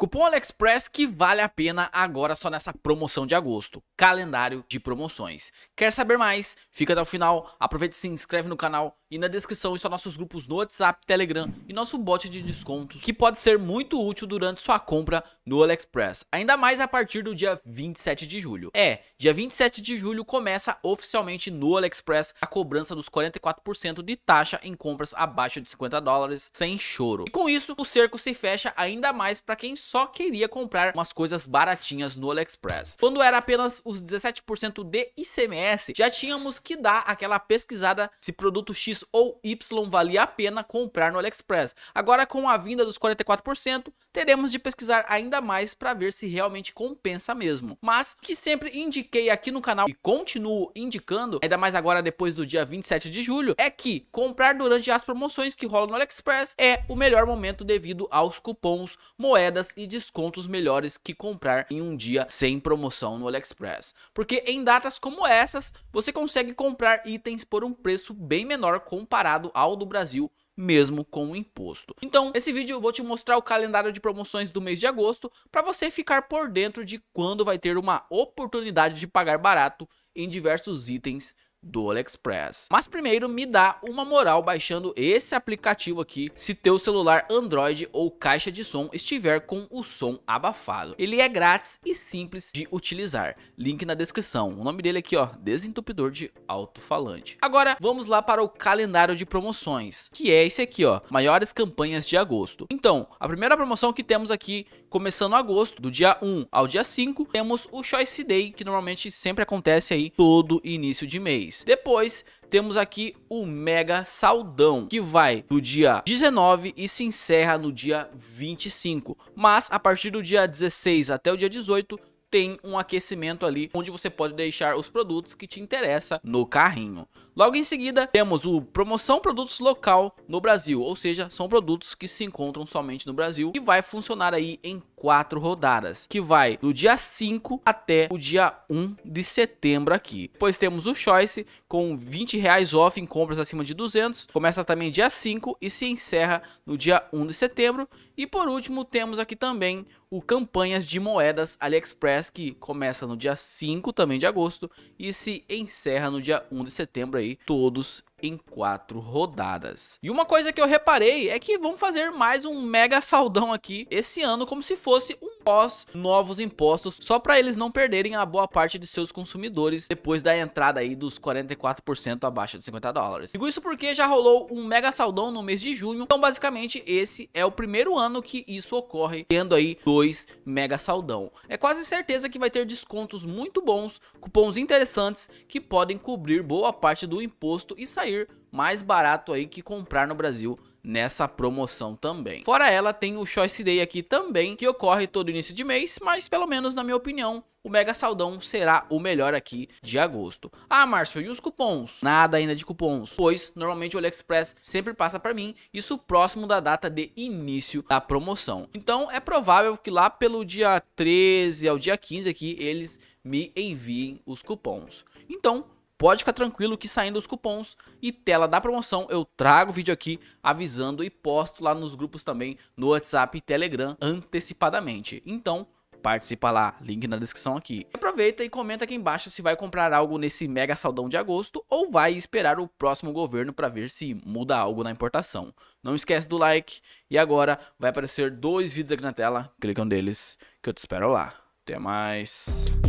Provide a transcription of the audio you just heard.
Cupom AliExpress que vale a pena agora só nessa promoção de agosto. Calendário de promoções. Quer saber mais? Fica até o final, aproveita e se inscreve no canal e na descrição estão nossos grupos no WhatsApp, Telegram e nosso bot de descontos, que pode ser muito útil durante sua compra no AliExpress, ainda mais a partir do dia 27 de julho. É, dia 27 de julho começa oficialmente no AliExpress a cobrança dos 44% de taxa em compras abaixo de 50 dólares, sem choro. E com isso, o cerco se fecha ainda mais para quem só queria comprar umas coisas baratinhas no AliExpress. Quando era apenas os 17% de ICMS, já tínhamos que dar aquela pesquisada se produto X ou Y valia a pena comprar no AliExpress. Agora, com a vinda dos 44%, teremos de pesquisar ainda mais para ver se realmente compensa mesmo. Mas o que sempre indiquei aqui no canal e continuo indicando, ainda mais agora depois do dia 27 de julho, é que comprar durante as promoções que rolam no AliExpress é o melhor momento devido aos cupons, moedas e descontos melhores que comprar em um dia sem promoção no AliExpress. Porque em datas como essas, você consegue comprar itens por um preço bem menor comparado ao do Brasil mesmo com o imposto. Então, nesse vídeo eu vou te mostrar o calendário de promoções do mês de agosto para você ficar por dentro de quando vai ter uma oportunidade de pagar barato em diversos itens do AliExpress. Mas primeiro me dá uma moral baixando esse aplicativo aqui se teu celular Android ou caixa de som estiver com o som abafado. Ele é grátis e simples de utilizar. Link na descrição. O nome dele aqui ó, desentupidor de alto-falante. Agora vamos lá para o calendário de promoções, que é esse aqui ó, maiores campanhas de agosto. Então, a primeira promoção que temos aqui começando agosto, do dia 1 ao dia 5, temos o Choice Day, que normalmente sempre acontece aí todo início de mês. 6. Depois, temos aqui o Mega Saldão, que vai do dia 19 e se encerra no dia 25. Mas a partir do dia 16 até o dia 18 tem um aquecimento ali onde você pode deixar os produtos que te interessa no carrinho. Logo em seguida, temos o promoção produtos local no Brasil, ou seja, são produtos que se encontram somente no Brasil e vai funcionar aí em quatro rodadas, que vai do dia 5 até o dia 1 de setembro aqui. Depois temos o Choice com 20 reais off em compras acima de 200, começa também dia 5 e se encerra no dia 1 de setembro. E por último temos aqui também o Campanhas de Moedas AliExpress, que começa no dia 5 também de agosto e se encerra no dia 1 de setembro aí, todos em quatro rodadas. E uma coisa que eu reparei é que vamos fazer mais um mega saldão aqui esse ano como se fosse um pós novos impostos, só para eles não perderem a boa parte de seus consumidores depois da entrada aí dos 44% abaixo de 50 dólares. Digo isso porque já rolou um mega saldão no mês de junho, então basicamente esse é o primeiro ano que isso ocorre, tendo aí dois mega saldão. É quase certeza que vai ter descontos muito bons, cupons interessantes que podem cobrir boa parte do imposto e sair mais barato aí que comprar no Brasil nessa promoção também. Fora ela, tem o Choice Day aqui também, que ocorre todo início de mês, mas pelo menos na minha opinião, o Mega Saldão será o melhor aqui de agosto. Ah, Márcio, e os cupons? Nada ainda de cupons, pois normalmente o AliExpress sempre passa para mim isso próximo da data de início da promoção. Então é provável que lá pelo dia 13 ao dia 15 aqui eles me enviem os cupons. Então, pode ficar tranquilo que saindo os cupons e tela da promoção, eu trago o vídeo aqui avisando e posto lá nos grupos também no WhatsApp e Telegram antecipadamente. Então, participa lá, link na descrição aqui. Aproveita e comenta aqui embaixo se vai comprar algo nesse mega saldão de agosto ou vai esperar o próximo governo para ver se muda algo na importação. Não esquece do like e agora vai aparecer dois vídeos aqui na tela, clica um deles que eu te espero lá. Até mais.